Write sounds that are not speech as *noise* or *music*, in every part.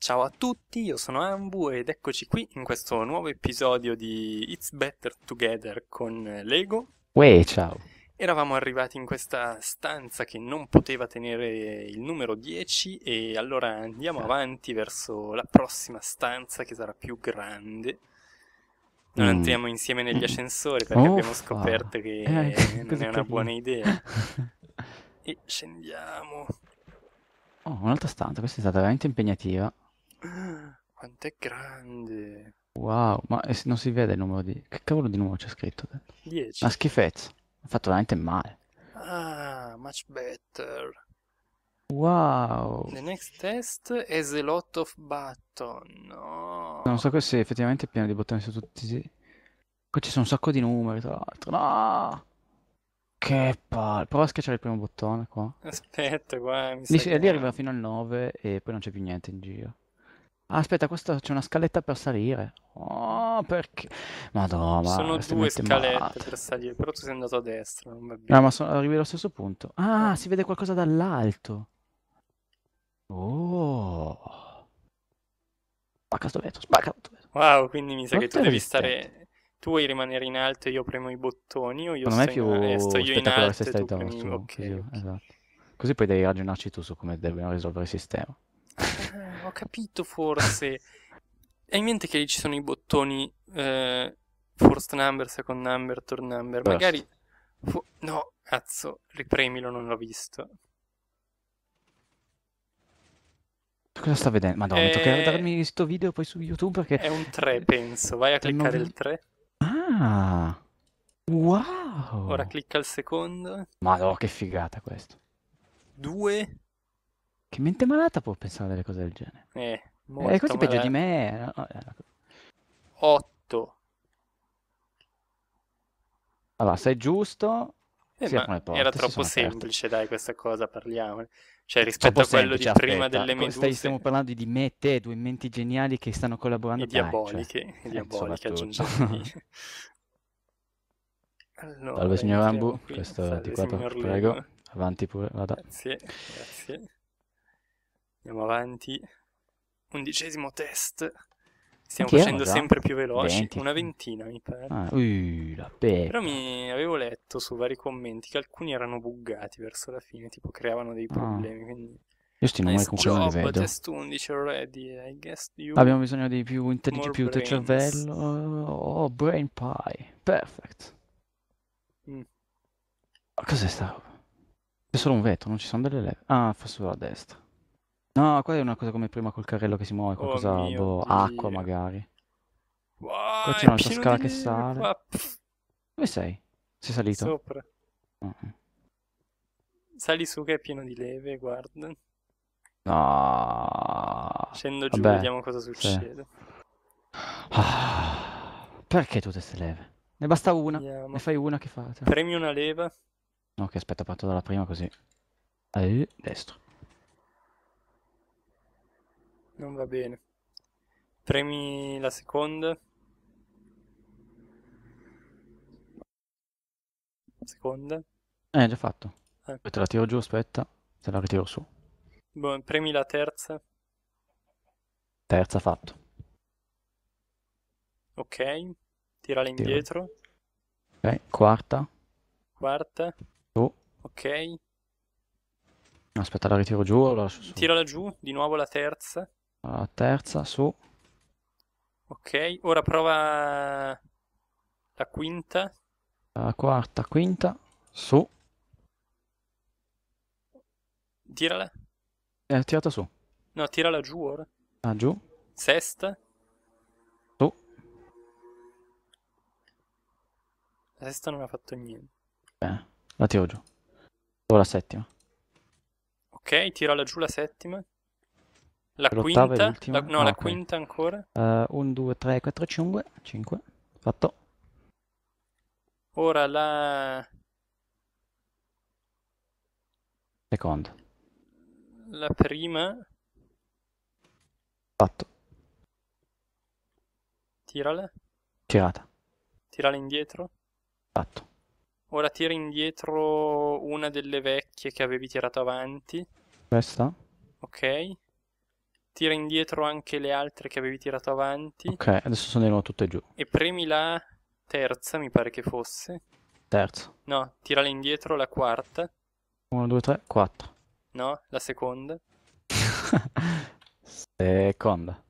Ciao a tutti, io sono Ambu ed eccoci qui in questo nuovo episodio di It's Better Together con Lego. Uè, ciao. Eravamo arrivati in questa stanza che non poteva tenere il numero 10 e allora andiamo avanti verso la prossima stanza che sarà più grande non mm. entriamo insieme negli mm. ascensori perché Uffa. Oh, abbiamo ah. scoperto che eh, non è una buona idea. *laughs* e scendiamo. Oh, un'altra stanza, questa è stata veramente impegnativa. Ah, quanto è grande. Wow, ma eh, non si vede il numero di... Che cavolo di numero c'è scritto? 10. Ma schifezza. Ha fatto veramente male. Ah, much better. Wow. The next test has a lot of button. No. Non so se effettivamente è pieno di bottoni su tutti. Sì. Qua ci sono un sacco di numeri, tra l'altro. No! Che palle. Prova a schiacciare il primo bottone qua. Aspetta, qua mi lì, lì arriva fino al 9 e poi non c'è più niente in giro. Ah, aspetta, questa c'è una scaletta per salire. Oh, perché? Madonna. Sono due scalette male. per salire, però tu sei andato a destra. Non va ah, bene. No, ma sono, arrivi allo stesso punto. Ah, si vede qualcosa dall'alto. Oh. Spacca sto vetro, spacca sto vetro. Wow, quindi mi sa non che tu devi stare... Tu vuoi rimanere in alto e io premo i bottoni o io Secondo sto, me in... più eh, in alto se tu premi... okay, così, okay. Esatto. così poi devi ragionarci tu su come devono risolvere il sistema. Eh, ho capito forse. *laughs* Hai in mente che lì ci sono i bottoni eh, first number, second number, third number? First. Magari... Fu... No, cazzo, ripremilo, non l'ho visto. Cosa sta vedendo? Madonna, è... toccherà eh, darmi questo video poi su YouTube perché... È un 3, penso. Vai a cliccare non... il 3. Ah! Wow! Ora clicca il secondo. Madonna, che figata questo. 2. Che mente malata può pensare a delle cose del genere. Eh, eh molto eh, questo peggio di me. 8. Eh, allora, sei giusto. Eh, porte, era troppo semplice, aperte. dai, questa cosa, parliamone. Cioè, cioè rispetto a quello semplice, di aspetta, prima delle meduse... Stai, stiamo parlando di me e te, due menti geniali che stanno collaborando. E diaboliche, dai, cioè, diaboliche, eh, aggiungiamo. *laughs* allora, Salve, signor Rambu questo Salve, di qua, prego. Avanti pure, vada. Grazie, grazie. Andiamo avanti. Undicesimo test. Stiamo Anch'io facendo sempre più veloci, 20. una ventina mi pare. Ah, uh, la pecca. Però mi avevo letto su vari commenti che alcuni erano buggati verso la fine, tipo creavano dei ah. problemi, ah. quindi... Io sti numeri comunque job, vedo. test 11 already, I guess you... Abbiamo bisogno di più intelligente più del cervello. Oh, brain pie. Perfect. Mm. Cos'è sta roba? C'è solo un vetro, non ci sono delle leve. Ah, fa solo a destra. No, qua è una cosa come prima col carrello che si muove, qualcosa, oh boh, acqua magari. Wow, qua c'è un'altra scala che sale. Qua. Dove sei? Sei salito? Sopra. Uh -huh. Sali su che è pieno di leve, guarda. No. Scendo giù, Vabbè, vediamo cosa succede. Sì. Ah, perché tutte queste leve? Ne basta una, vediamo. ne fai una che fate. Premi una leva. Ok, aspetta, parto dalla prima così. Eh, destro non va bene. Premi la seconda. Seconda. Eh, già fatto. Ecco. te la tiro giù, aspetta. Te la ritiro su. Buon, premi la terza. Terza fatto. Ok, tirala indietro. Ok, quarta. Quarta. Su. Ok. Aspetta, la ritiro giù o la su? Tirala giù, di nuovo la terza. Ah, terza su. Ok, ora prova la quinta. La quarta, quinta, su. Tirala. Eh, tirata su. No, tirala giù ora. Ah, giù. Sesta. Su. La sesta non ha fatto niente. Bene, la tiro giù. Ora la settima. Ok, tirala giù la settima. La quinta? La, no, ah, la okay. quinta ancora. 1, 2, 3, 4, 5. 5. Fatto. Ora la... Seconda. La prima. Fatto. Tirala. Tirata. Tirala indietro. Fatto. Ora tira indietro una delle vecchie che avevi tirato avanti. Questa? Ok tira indietro anche le altre che avevi tirato avanti. Ok, adesso sono tutte giù. E premi la terza, mi pare che fosse. Terza. No, tirala indietro la quarta. 1, 2, 3, 4. No, la seconda. *laughs* seconda.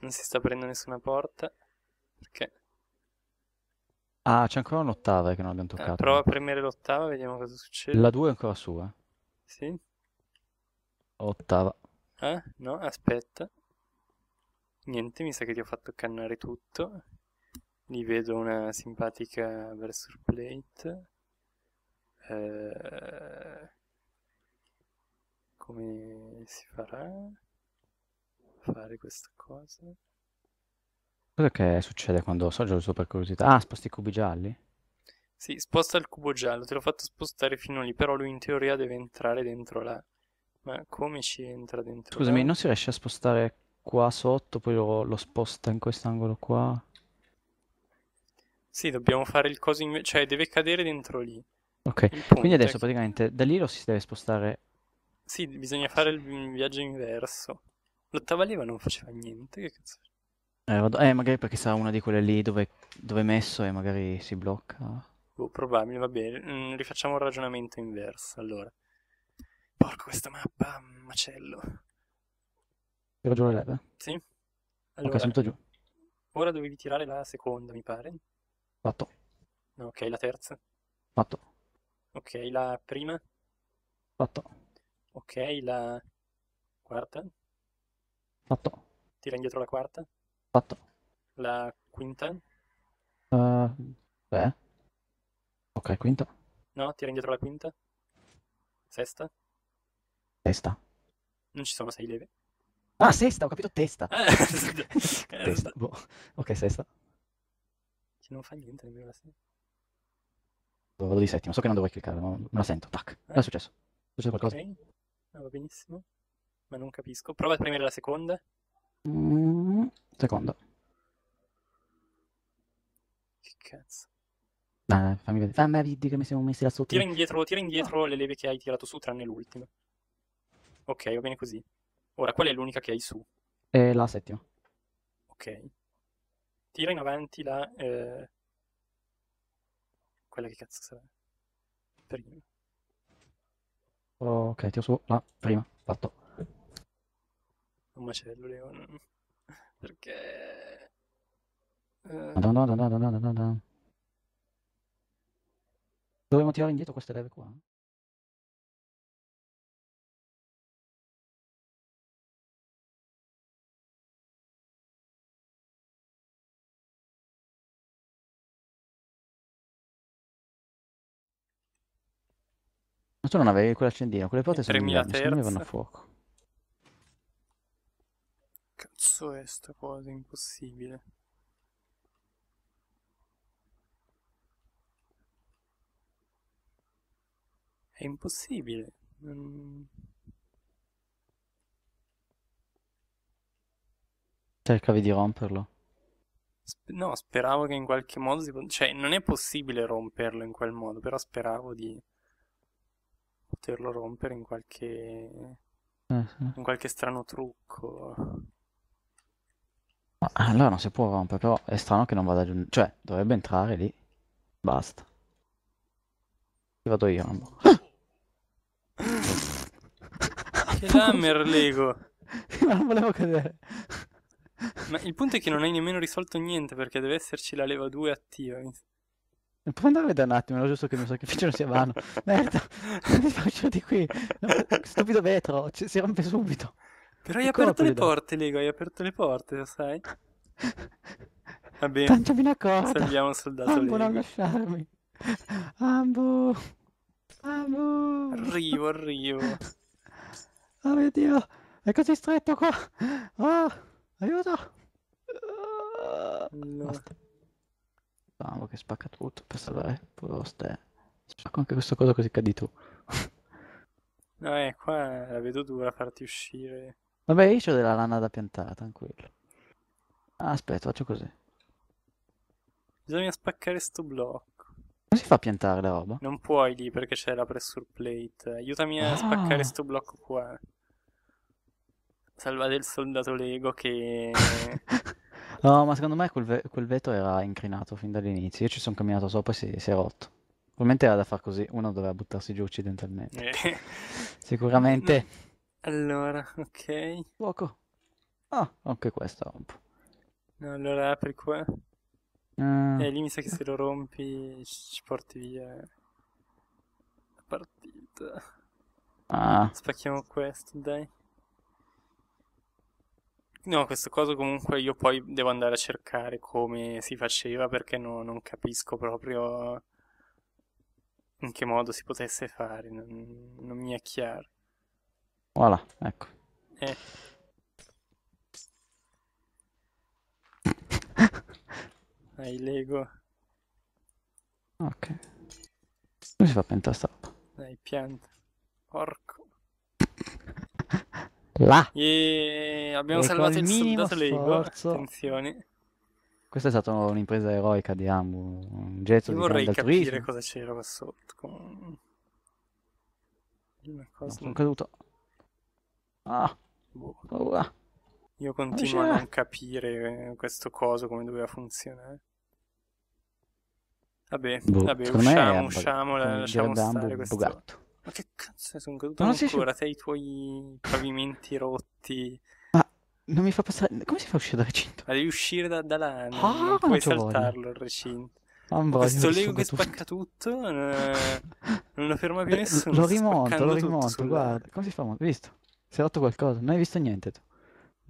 Non si sta aprendo nessuna porta. Perché? Ah, c'è ancora un'ottava che non abbiamo ah, toccato. Eh, prova a premere l'ottava, vediamo cosa succede. La 2 è ancora sua. Sì. Ottava. Ah, no, aspetta. Niente, mi sa che ti ho fatto cannare tutto. Lì vedo una simpatica Versur Plate. Eh, come si farà a fare questa cosa? Cosa che succede quando so giusto per curiosità? Ah, sposti i cubi gialli? Sì, sposta il cubo giallo, te l'ho fatto spostare fino lì, però lui in teoria deve entrare dentro la ma come ci entra dentro? Scusami, non si riesce a spostare qua sotto, poi lo, lo sposta in quest'angolo qua? Sì, dobbiamo fare il coso invece, cioè deve cadere dentro lì. Ok, quindi adesso che... Ecco. praticamente da lì lo si deve spostare. Sì, bisogna fare il viaggio inverso. L'ottava leva non faceva niente, che cazzo. Eh, vado... eh magari perché sarà una di quelle lì dove... dove, è messo e magari si blocca. Boh, probabile, va bene. Mm, rifacciamo il ragionamento inverso, allora. Porco, questa mappa, macello. Hai ragione le leve? Sì. Allora, ok, sono giù. Ora dovevi tirare la seconda, mi pare. Fatto. Ok, la terza. Fatto. Ok, la prima. Fatto. Ok, la quarta. Fatto. Tira indietro la quarta. Fatto. La quinta. Uh, beh. Ok, quinta. No, tira indietro la quinta. Sesta. Testa. Non ci sono sei leve. Eh? Ah, sesta, ho capito testa. Eh, *laughs* *laughs* testa. Boh. Ok, sesta. Cioè, non fa niente nemmeno la sesta. Vado di settima, so che non dovrei cliccare, ma me la sento. Tac. Eh. È successo. È successo qualcosa? Ok. No, ah, va benissimo. Ma non capisco. Prova a premere la seconda. Mm, seconda. Che cazzo. Ah, fammi vedere. Fammi vedere che mi siamo messi là sotto. Tira indietro, tira indietro oh. le leve che hai tirato su, tranne l'ultima. Ok, va bene così. Ora, qual è l'unica che hai su? È la settima. Ok. Tira in avanti la... Eh... Quella che cazzo sarà? Prima. ok, tiro su la ah, prima. Fatto. Un macello, Leon. *laughs* Perché... Eh... Dovremmo tirare indietro queste leve qua. Eh? Ma tu non avevi quell'accendino, quelle porte sono 3000 milioni, terze. vanno a fuoco. Cazzo è sta cosa, impossibile. È impossibile. Non... Cercavi di romperlo. No, speravo che in qualche modo Cioè, non è possibile romperlo in quel modo, però speravo di poterlo rompere in qualche, mhm. in qualche strano trucco. Eh, allora non si può rompere, però è strano che non vada giù. Cioè, dovrebbe entrare lì. Basta. Ci vado io, Rambo. *laughs* Che dammer, Lego! Ma *laughs* non volevo cadere. Ma il punto è che non hai nemmeno risolto niente perché deve esserci la leva 2 attiva. Può andare da un attimo, era giusto che mi sacrificio non sia vano. Merda, mi *laughs* faccio di qui. No, stupido vetro, c- si rompe subito. Però hai e aperto le porte, Lego, hai aperto le porte, lo sai? *laughs* Va bene. Tanto mi accorto. Salviamo un soldato Ambo, Lego. non lasciarmi. Ambo. Ambo. Arrivo, arrivo. Oh mio Dio, è così stretto qua. Oh, aiuto. Oh. No. Basta. Mamma che spacca tutto per salvare Proste. Spacco anche questo coso così cadi tu. *laughs* no, eh, qua la vedo dura farti uscire. Vabbè, io ho della lana da piantare, tranquillo. Ah, aspetta, faccio così. Bisogna spaccare sto blocco. Come si fa a piantare la roba? Non puoi lì perché c'è la pressure plate. Aiutami a ah. spaccare sto blocco qua. Salvate il soldato Lego che *laughs* No, ma secondo me quel, ve- quel vetro era incrinato fin dall'inizio. Io ci sono camminato sopra e si, si è rotto. Probabilmente era da far così, uno doveva buttarsi giù accidentalmente. Eh. *laughs* Sicuramente. Allora, ok. Fuoco. Ah, anche questo rompo. No, allora apri qua. Mm. Ah. E eh, lì mi sa che se lo rompi ci porti via la partita. Ah. Spacchiamo questo, dai. No, questo cosa comunque io poi devo andare a cercare come si faceva perché no, non capisco proprio in che modo si potesse fare, non, non mi è chiaro. Voilà, ecco. Eh. *laughs* Hai Lego. Ok. Come si fa a pentastappa? Dai, pianta. Porco. Là. Yeah, abbiamo e salvato il soldato Lego. Attenzione. Questa è stata un'impresa eroica di Ambu. Un getto Io di vorrei capire turismo. cosa c'era qua sotto. Con... Una cosa... No, sono caduto. Ah. Boh. Io continuo a non ah. capire questo coso come doveva funzionare. Vabbè, boh. vabbè, usciamo, usciamo, la, lasciamo stare questo. Bugato. Ma che cazzo sono caduto non ancora? Sei i tuoi pavimenti rotti. Ma non mi fa passare. Come si fa a uscire dal recinto? Ma devi uscire da, da là. Non, ah, non puoi saltarlo voglio. il recinto. Ah, non voglio, Questo Lego che spacca tutto, non, non lo ferma più nessuno. Lo rimonto, lo rimonto. Guarda, come si fa? Visto? Si è rotto qualcosa? Non hai visto niente tu.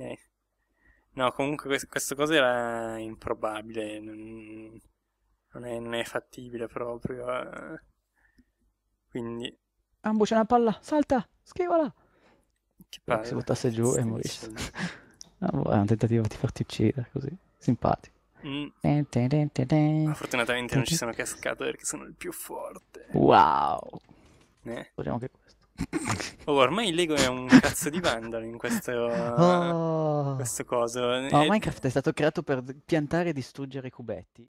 Eh. No, comunque questo, questa cosa era improbabile, non, non, è, non, è, fattibile proprio. Eh. Quindi Ambo c'è una palla, salta, schivala. Che palle. Si buttasse giù e morisse. Ambo *laughs* è un tentativo di farti uccidere così, simpatico. Mm. Ten, ten, ten, Ma fortunatamente non ci sono cascato perché sono il più forte. Wow. Eh. Speriamo che questo. *laughs* Oh, ormai Lego è un cazzo di vandalo in questo, oh. questo coso. No, e... Eh. Minecraft è stato creato per piantare e distruggere i cubetti.